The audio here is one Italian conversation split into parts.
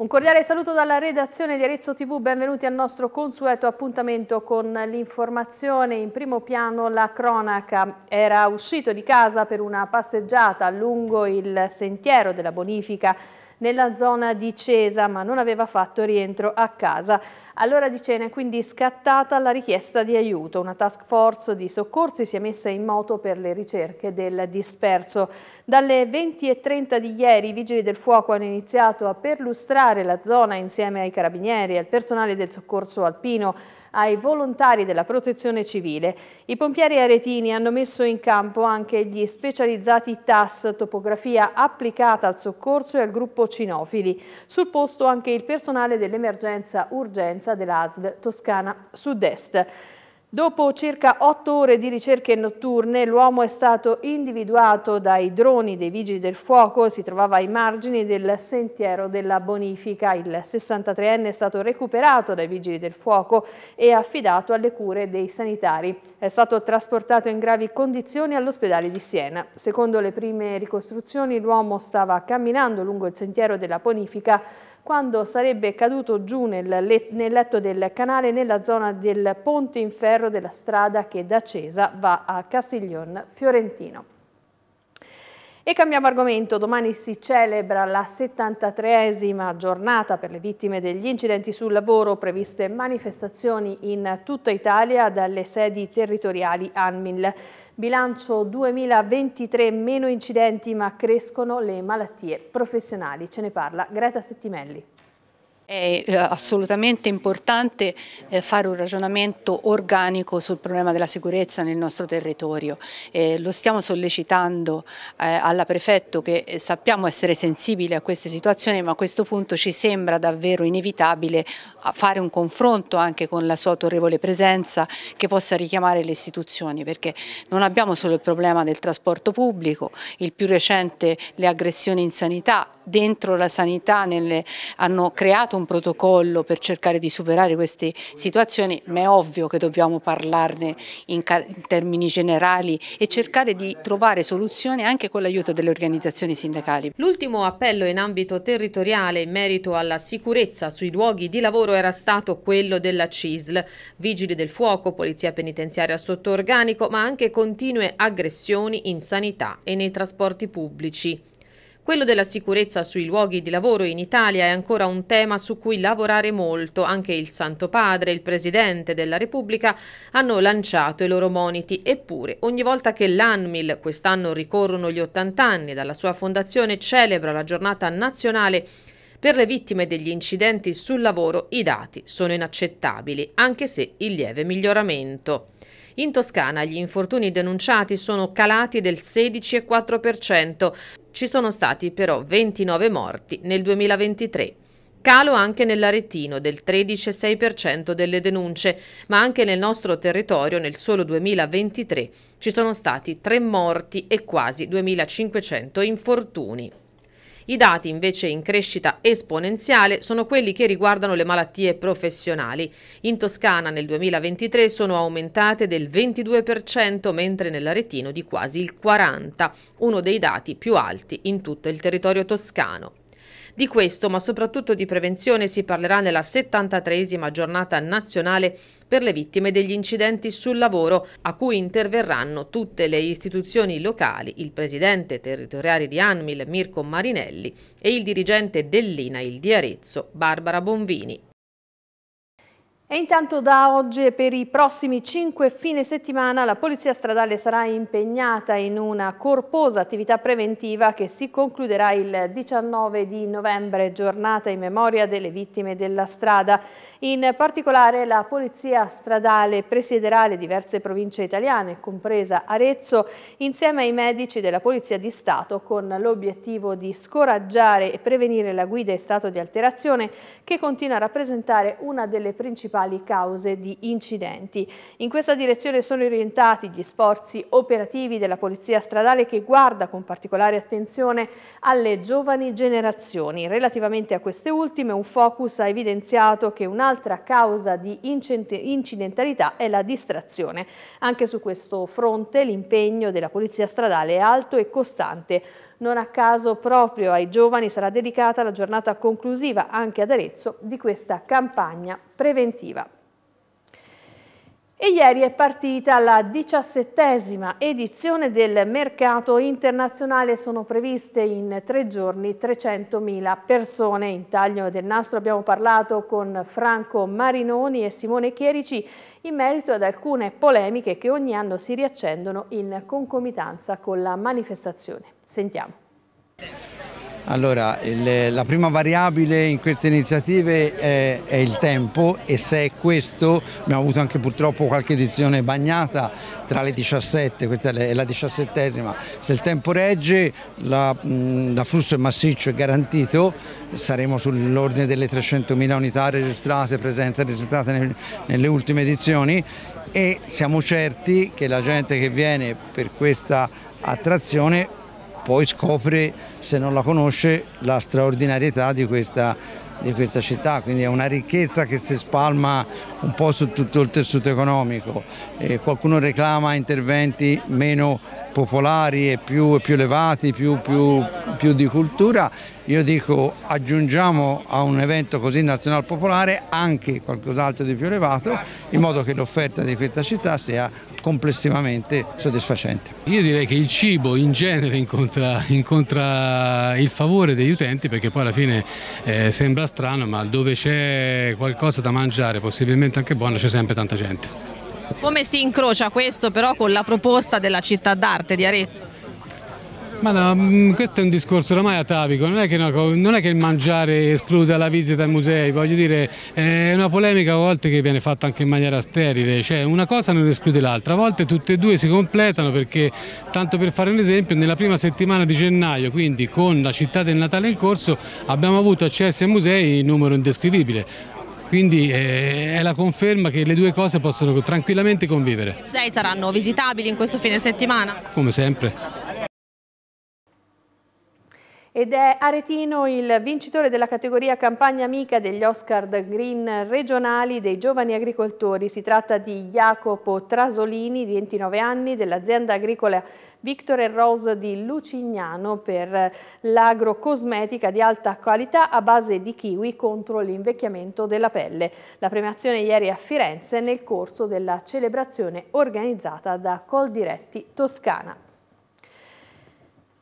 Un cordiale saluto dalla redazione di Arezzo TV, benvenuti al nostro consueto appuntamento con l'informazione. In primo piano la cronaca era uscito di casa per una passeggiata lungo il sentiero della bonifica nella zona di Cesa, ma non aveva fatto rientro a casa. All'ora di cena è quindi scattata la richiesta di aiuto. Una task force di soccorsi si è messa in moto per le ricerche del disperso. Dalle 20.30 di ieri i Vigili del Fuoco hanno iniziato a perlustrare la zona insieme ai carabinieri, al personale del soccorso alpino, ai volontari della protezione civile. I pompieri aretini hanno messo in campo anche gli specializzati TAS, topografia applicata al soccorso e al gruppo cinofili. Sul posto anche il personale dell'emergenza urgenza presenza dell'ASL Toscana Sud-Est. Dopo circa otto ore di ricerche notturne, l'uomo è stato individuato dai droni dei Vigili del Fuoco, si trovava ai margini del sentiero della bonifica. Il 63enne è stato recuperato dai Vigili del Fuoco e affidato alle cure dei sanitari. È stato trasportato in gravi condizioni all'ospedale di Siena. Secondo le prime ricostruzioni, l'uomo stava camminando lungo il sentiero della bonifica quando sarebbe caduto giù nel, nel letto del canale nella zona del ponte in ferro della strada che da Cesa va a Castiglione Fiorentino. E cambiamo argomento, domani si celebra la 73esima giornata per le vittime degli incidenti sul lavoro, previste manifestazioni in tutta Italia dalle sedi territoriali ANMIL. Bilancio 2023 meno incidenti ma crescono le malattie professionali. Ce ne parla Greta Settimelli. È eh, assolutamente importante eh, fare un ragionamento organico sul problema della sicurezza nel nostro territorio. Eh, lo stiamo sollecitando alla prefetto che sappiamo essere sensibile a queste situazioni ma a questo punto ci sembra davvero inevitabile ah, fare un confronto anche con la sua autorevole presenza che possa richiamare le istituzioni perché non abbiamo solo il problema del trasporto pubblico, il più recente le aggressioni in sanità, dentro la sanità nelle, hanno creato un protocollo per cercare di superare queste situazioni, ma è ovvio che dobbiamo parlarne in, in termini generali e cercare di trovare soluzioni anche con l'aiuto delle organizzazioni sindacali. L'ultimo appello in ambito territoriale in merito alla sicurezza sui luoghi di lavoro era stato quello della CISL, vigili del fuoco, polizia penitenziaria sotto organico, ma anche continue aggressioni in sanità e nei trasporti pubblici. Quello della sicurezza sui luoghi di lavoro in Italia è ancora un tema su cui lavorare molto. Anche il Santo Padre e il Presidente della Repubblica hanno lanciato i loro moniti. Eppure, ogni volta che l'ANMIL, quest'anno ricorrono gli 80 anni dalla sua fondazione, celebra la giornata nazionale per le vittime degli incidenti sul lavoro i dati sono inaccettabili, anche se in lieve miglioramento. In Toscana gli infortuni denunciati sono calati del 16,4%, ci sono stati però 29 morti nel 2023. Calo anche nell'Aretino del 13,6% delle denunce, ma anche nel nostro territorio nel solo 2023 ci sono stati 3 morti e quasi 2.500 infortuni. I dati invece in crescita esponenziale sono quelli che riguardano le malattie professionali. In Toscana nel 2023 sono aumentate del 22% mentre nell'Aretino di quasi il 40%, uno dei dati più alti in tutto il territorio toscano. Di questo, ma soprattutto di prevenzione, si parlerà nella 73esima giornata nazionale per le vittime degli incidenti sul lavoro, a cui interverranno tutte le istituzioni locali, il presidente territoriale di Anmil Mirko Marinelli e il dirigente dell'INAIL di Arezzo, Barbara Bonvini. E intanto da oggi e per i prossimi 5 fine settimana la Polizia Stradale sarà impegnata in una corposa attività preventiva che si concluderà il 19 di novembre, giornata in memoria delle vittime della strada. In particolare la Polizia Stradale presiederà le diverse province italiane, compresa Arezzo, insieme ai medici della Polizia di Stato con l'obiettivo di scoraggiare e prevenire la guida in stato di alterazione che continua a rappresentare una delle principali principali cause di incidenti. In questa direzione sono orientati gli sforzi operativi della Polizia Stradale che guarda con particolare attenzione alle giovani generazioni. Relativamente a queste ultime un focus ha evidenziato che un'altra causa di incidentalità è la distrazione. Anche su questo fronte l'impegno della Polizia Stradale è alto e costante non a caso proprio ai giovani sarà dedicata la giornata conclusiva anche ad Arezzo di questa campagna preventiva. E ieri è partita la diciassettesima edizione del mercato internazionale, sono previste in tre giorni 300.000 persone. In taglio del nastro abbiamo parlato con Franco Marinoni e Simone Chierici in merito ad alcune polemiche che ogni anno si riaccendono in concomitanza con la manifestazione. Sentiamo. Allora, il, la prima variabile in queste iniziative è, è, il tempo e se è questo, abbiamo avuto anche purtroppo qualche edizione bagnata tra le 17, questa è la 17esima, se il tempo regge l'afflusso è massiccio e garantito, saremo sull'ordine delle 300.000 unità registrate, presenze registrate nel, nelle ultime edizioni e siamo certi che la gente che viene per questa attrazione poi scopre, se non la conosce, la straordinarietà di questa, di questa città, quindi è una ricchezza che si spalma un po' su tutto il tessuto economico. E qualcuno reclama interventi meno popolari e più, più elevati, più, più, più, di cultura, io dico aggiungiamo a un evento così nazional popolare anche qualcos'altro di più elevato in modo che l'offerta di questa città sia complessivamente soddisfacente. Io direi che il cibo in genere incontra, incontra il favore degli utenti perché poi alla fine eh, sembra strano ma dove c'è qualcosa da mangiare possibilmente anche buono c'è sempre tanta gente. Come si incrocia questo però con la proposta della città d'arte di Arezzo? Ma no, mm, questo è un discorso oramai atavico, non è, che, no, non è che il mangiare esclude la visita ai musei, voglio dire, è una polemica a volte che viene fatta anche in maniera sterile, cioè una cosa non esclude l'altra, a volte tutte e due si completano perché, tanto per fare un esempio, nella prima settimana di gennaio, quindi con la città del Natale in corso, abbiamo avuto accesso ai musei in numero indescrivibile. Quindi eh, è la conferma che le due cose possono tranquillamente convivere. I musei saranno visitabili in questo fine settimana? Come sempre ed è Aretino il vincitore della categoria Campagna Amica degli Oscar Green regionali dei giovani agricoltori. Si tratta di Jacopo Trasolini, di 29 anni, dell'azienda agricola Victor Rose di Lucignano per l'agrocosmetica di alta qualità a base di kiwi contro l'invecchiamento della pelle. La premiazione ieri a Firenze nel corso della celebrazione organizzata da Coldiretti Toscana.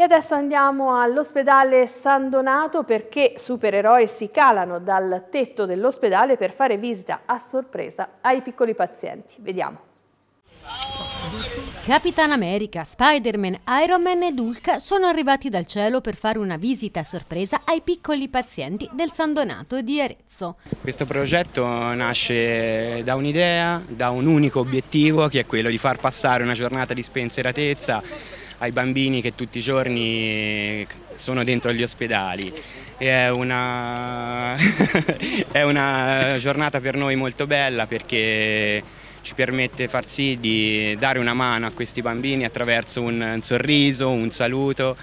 E adesso andiamo all'ospedale San Donato perché supereroi si calano dal tetto dell'ospedale per fare visita a sorpresa ai piccoli pazienti. Vediamo. Capitan America, Spider-Man, Iron Man ed Hulk sono arrivati dal cielo per fare una visita a sorpresa ai piccoli pazienti del San Donato di Arezzo. Questo progetto nasce da un'idea, da un unico obiettivo che è quello di far passare una giornata di spensieratezza ai bambini che tutti i giorni eh, sono dentro gli ospedali. È una, è una giornata per noi molto bella perché ci permette far sì di dare una mano a questi bambini attraverso un, sorriso, un saluto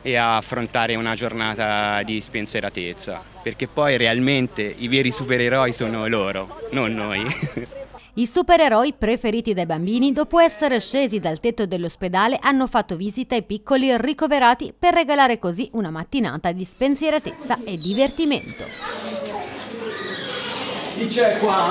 e a affrontare una giornata di spensieratezza, perché poi realmente i veri supereroi sono loro, non noi. I supereroi preferiti dai bambini, dopo essere scesi dal tetto dell'ospedale, hanno fatto visita ai piccoli ricoverati per regalare così una mattinata di spensieratezza e divertimento. Chi c'è qua?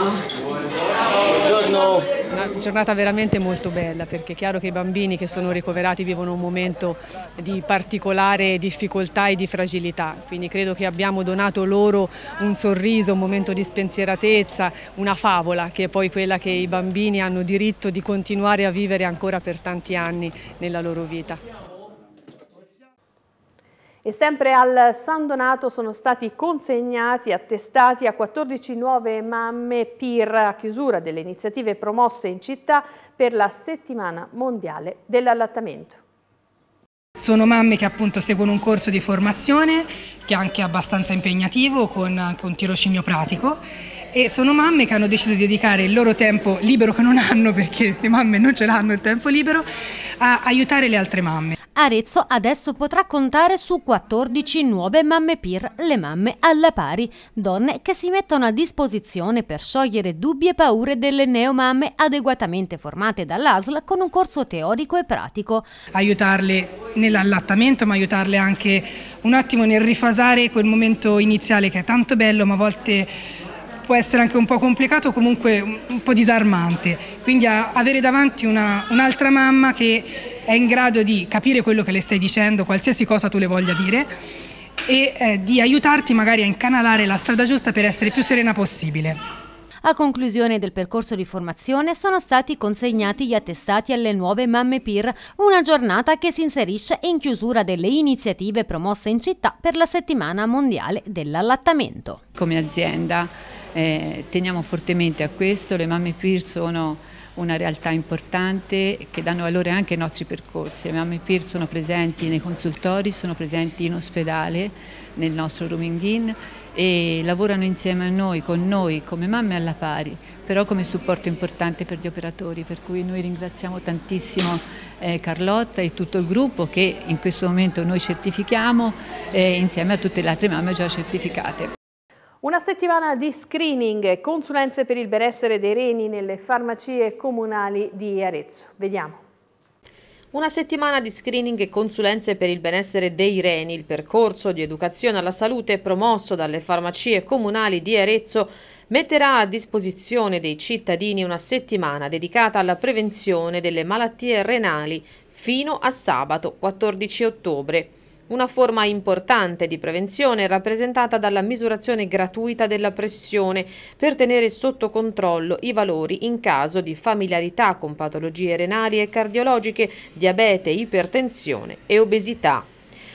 Buongiorno. Una giornata veramente molto bella perché è chiaro che i bambini che sono ricoverati vivono un momento di particolare difficoltà e di fragilità, quindi credo che abbiamo donato loro un sorriso, un momento di spensieratezza, una favola che è poi quella che i bambini hanno diritto di continuare a vivere ancora per tanti anni nella loro vita. E sempre al San Donato sono stati consegnati attestati a 14 nuove mamme PIR a chiusura delle iniziative promosse in città per la settimana mondiale dell'allattamento. Sono mamme che appunto seguono un corso di formazione che è anche abbastanza impegnativo con, con tirocinio pratico e sono mamme che hanno deciso di dedicare il loro tempo libero che non hanno perché le mamme non ce l'hanno il tempo libero a aiutare le altre mamme. Arezzo adesso potrà contare su 14 nuove mamme PIR, le mamme alla pari, donne che si mettono a disposizione per sciogliere dubbi e paure delle neomamme adeguatamente formate dall'ASL con un corso teorico e pratico. Aiutarle nell'allattamento ma aiutarle anche un attimo nel rifasare quel momento iniziale che è tanto bello ma a volte può essere anche un po' complicato, comunque un po' disarmante. Quindi avere davanti un'altra un mamma che è in grado di capire quello che le stai dicendo, qualsiasi cosa tu le voglia dire e eh, di aiutarti magari a incanalare la strada giusta per essere più serena possibile. A conclusione del percorso di formazione sono stati consegnati gli attestati alle nuove mamme PIR, una giornata che si inserisce in chiusura delle iniziative promosse in città per la settimana mondiale dell'allattamento. Come azienda eh, teniamo fortemente a questo, le mamme PIR sono una realtà importante che danno valore anche ai nostri percorsi. Le mamme PIR sono presenti nei consultori, sono presenti in ospedale, nel nostro rooming in e lavorano insieme a noi, con noi, come mamme alla pari, però come supporto importante per gli operatori, per cui noi ringraziamo tantissimo eh, Carlotta e tutto il gruppo che in questo momento noi certifichiamo eh, insieme a tutte le altre mamme già certificate. Una settimana di screening, e consulenze per il benessere dei reni nelle farmacie comunali di Arezzo. Vediamo. Una settimana di screening e consulenze per il benessere dei reni, il percorso di educazione alla salute promosso dalle farmacie comunali di Arezzo metterà a disposizione dei cittadini una settimana dedicata alla prevenzione delle malattie renali fino a sabato 14 ottobre. Una forma importante di prevenzione è rappresentata dalla misurazione gratuita della pressione per tenere sotto controllo i valori in caso di familiarità con patologie renali e cardiologiche, diabete, ipertensione e obesità.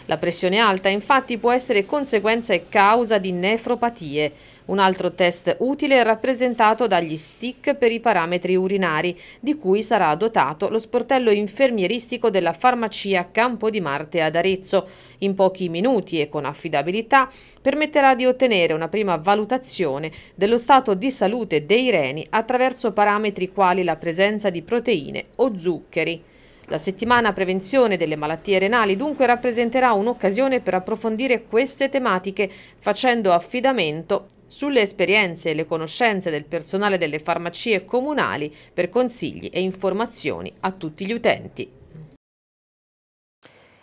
La pressione alta infatti può essere conseguenza e causa di nefropatie, un altro test utile è rappresentato dagli stick per i parametri urinari, di cui sarà dotato lo sportello infermieristico della farmacia Campo di Marte ad Arezzo. In pochi minuti e con affidabilità permetterà di ottenere una prima valutazione dello stato di salute dei reni attraverso parametri quali la presenza di proteine o zuccheri. La settimana prevenzione delle malattie renali dunque rappresenterà un'occasione per approfondire queste tematiche facendo affidamento sulle esperienze e le conoscenze del personale delle farmacie comunali per consigli e informazioni a tutti gli utenti.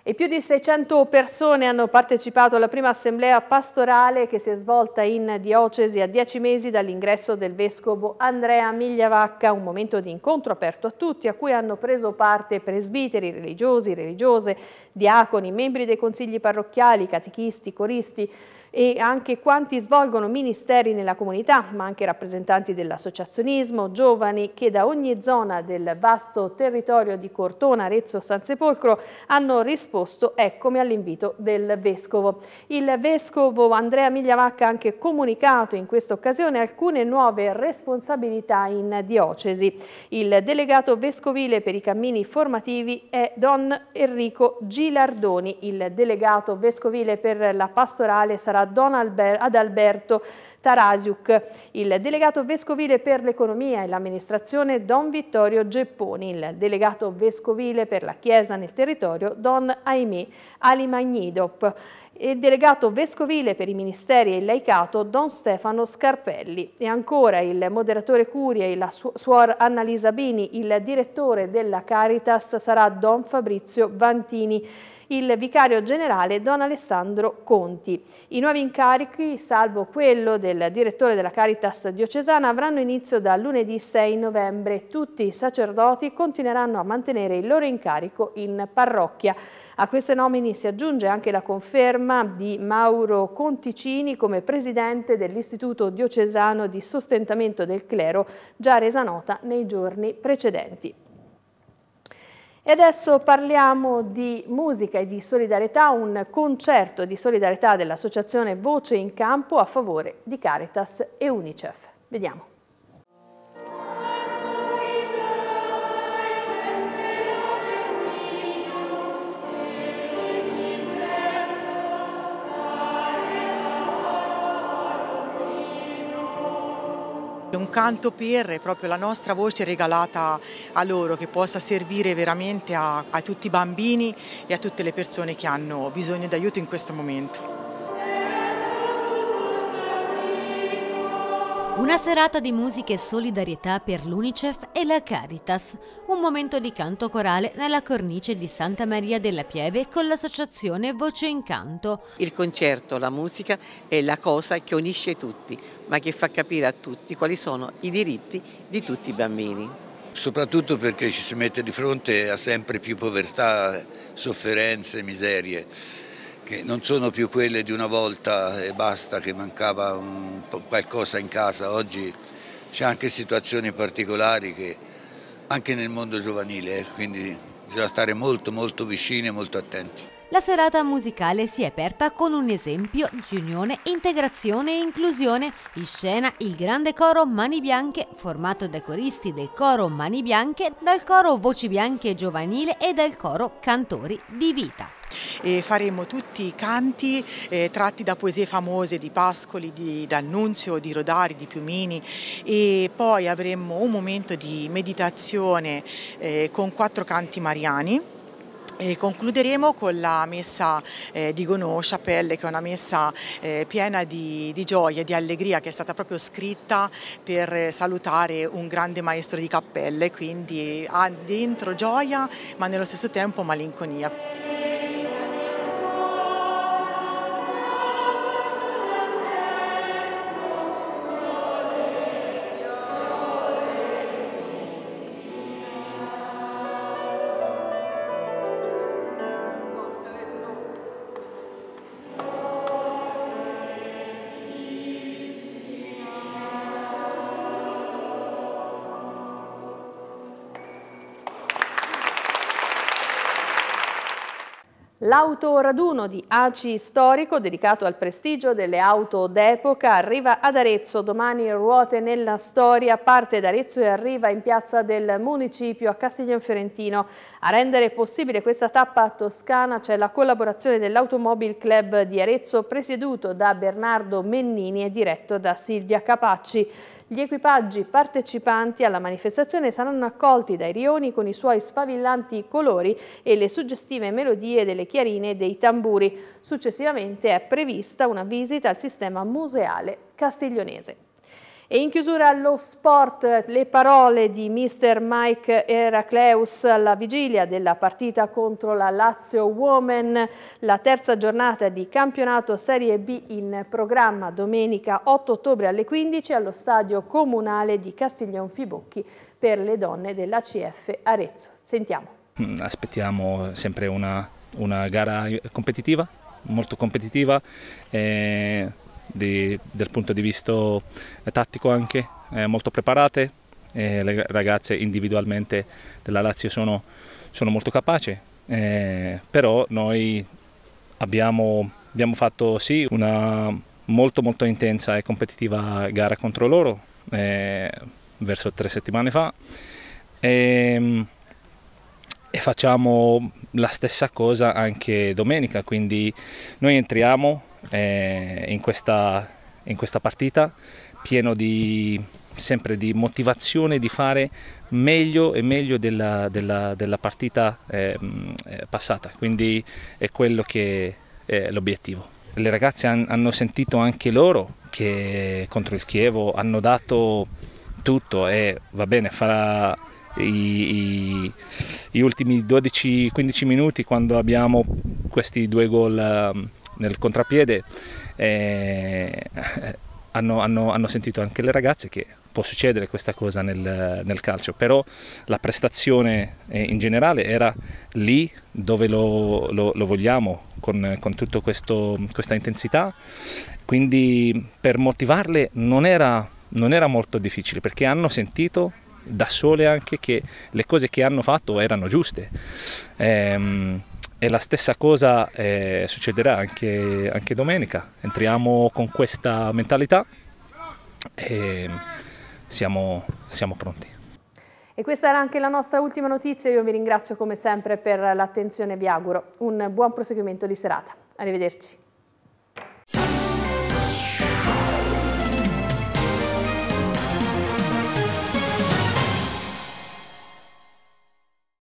E più di 600 persone hanno partecipato alla prima assemblea pastorale che si è svolta in diocesi a dieci mesi dall'ingresso del vescovo Andrea Migliavacca, un momento di incontro aperto a tutti a cui hanno preso parte presbiteri, religiosi, religiose, diaconi, membri dei consigli parrocchiali, catechisti, coristi, e anche quanti svolgono ministeri nella comunità, ma anche rappresentanti dell'associazionismo, giovani che da ogni zona del vasto territorio di Cortona, Arezzo, San Sepolcro hanno risposto eccomi all'invito del Vescovo. Il Vescovo Andrea Migliavacca ha anche comunicato in questa occasione alcune nuove responsabilità in diocesi. Il delegato vescovile per i cammini formativi è Don Enrico Gilardoni, il delegato vescovile per la pastorale sarà Don Albert, ad Alberto Tarasiuk, il delegato vescovile per l'economia e l'amministrazione Don Vittorio Gepponi, il delegato vescovile per la Chiesa nel territorio Don Aimé Alimagnidop il delegato vescovile per i ministeri e il laicato Don Stefano Scarpelli e ancora il moderatore Curia e la su suor Annalisa Bini, il direttore della Caritas sarà Don Fabrizio Vantini il vicario generale Don Alessandro Conti. I nuovi incarichi, salvo quello del direttore della Caritas diocesana, avranno inizio da lunedì 6 novembre. Tutti i sacerdoti continueranno a mantenere il loro incarico in parrocchia. A queste nomini si aggiunge anche la conferma di Mauro Conticini come presidente dell'Istituto diocesano di sostentamento del clero, già resa nota nei giorni precedenti. E adesso parliamo di musica e di solidarietà, un concerto di solidarietà dell'associazione Voce in Campo a favore di Caritas e Unicef. Vediamo. un canto per proprio la nostra voce regalata a loro, che possa servire veramente a, a tutti i bambini e a tutte le persone che hanno bisogno d'aiuto in questo momento. Una serata di musica e solidarietà per l'Unicef e la Caritas, un momento di canto corale nella cornice di Santa Maria della Pieve con l'associazione Voce in Canto. Il concerto, la musica è la cosa che unisce tutti, ma che fa capire a tutti quali sono i diritti di tutti i bambini. Soprattutto perché ci si mette di fronte a sempre più povertà, sofferenze, miserie che non sono più quelle di una volta e basta che mancava qualcosa in casa, oggi c'è anche situazioni particolari che anche nel mondo giovanile, eh, quindi bisogna stare molto molto vicini e molto attenti. La serata musicale si è aperta con un esempio di unione, integrazione e inclusione. In scena il grande coro Mani Bianche, formato dai coristi del coro Mani Bianche, dal coro Voci Bianche Giovanile e dal coro Cantori di Vita faremo tutti i canti eh, tratti da poesie famose di Pascoli, di D'Annunzio, di Rodari, di Piumini e poi avremo un momento di meditazione eh, con quattro canti mariani e concluderemo con la messa eh, di Gonò Chapelle, che è una messa eh, piena di, di, gioia, di allegria, che è stata proprio scritta per salutare un grande maestro di cappelle, quindi ha dentro gioia ma nello stesso tempo malinconia. L'autoraduno di ACI Storico, dedicato al prestigio delle auto d'epoca, arriva ad Arezzo. Domani ruote nella storia, parte da Arezzo e arriva in piazza del municipio a Castiglion Fiorentino. A rendere possibile questa tappa toscana c'è la collaborazione dell'Automobile Club di Arezzo, presieduto da Bernardo Mennini e diretto da Silvia Capacci. Gli equipaggi partecipanti alla manifestazione saranno accolti dai rioni con i suoi sfavillanti colori e le suggestive melodie delle chiarine e dei tamburi. Successivamente è prevista una visita al sistema museale castiglionese. E in chiusura allo sport le parole di mister Mike Heracleus alla vigilia della partita contro la Lazio Women, la terza giornata di campionato Serie B in programma domenica 8 ottobre alle 15 allo stadio comunale di Castiglion Fibocchi per le donne della CF Arezzo. Sentiamo. Mm, aspettiamo sempre una, una gara competitiva, molto competitiva. Eh di, dal punto di vista tattico anche, eh, molto preparate, eh, le ragazze individualmente della Lazio sono, sono molto capaci, eh, però noi abbiamo, abbiamo, fatto sì una molto molto intensa e competitiva gara contro loro eh, verso tre settimane fa e, ehm, e facciamo la stessa cosa anche domenica, quindi noi entriamo eh, in, questa, in questa partita, pieno di, sempre di motivazione di fare meglio e meglio della, della, della partita ehm, eh, passata, quindi è quello che è l'obiettivo. Le ragazze han, hanno sentito anche loro che contro il Chievo hanno dato tutto e va bene, farà i, i, gli ultimi 12-15 minuti quando abbiamo questi due gol. Um, nel contrapiede eh, hanno, hanno, hanno, sentito anche le ragazze che può succedere questa cosa nel, nel calcio, però la prestazione eh, in generale era lì dove lo, lo, lo vogliamo, con, con tutta questa intensità, quindi per motivarle non era, non era molto difficile perché hanno sentito da sole anche che le cose che hanno fatto erano giuste. Ehm, e la stessa cosa eh, succederà anche, anche, domenica. Entriamo con questa mentalità e siamo, siamo pronti. E questa era anche la nostra ultima notizia. Io vi ringrazio come sempre per l'attenzione e vi auguro un buon proseguimento di serata. Arrivederci.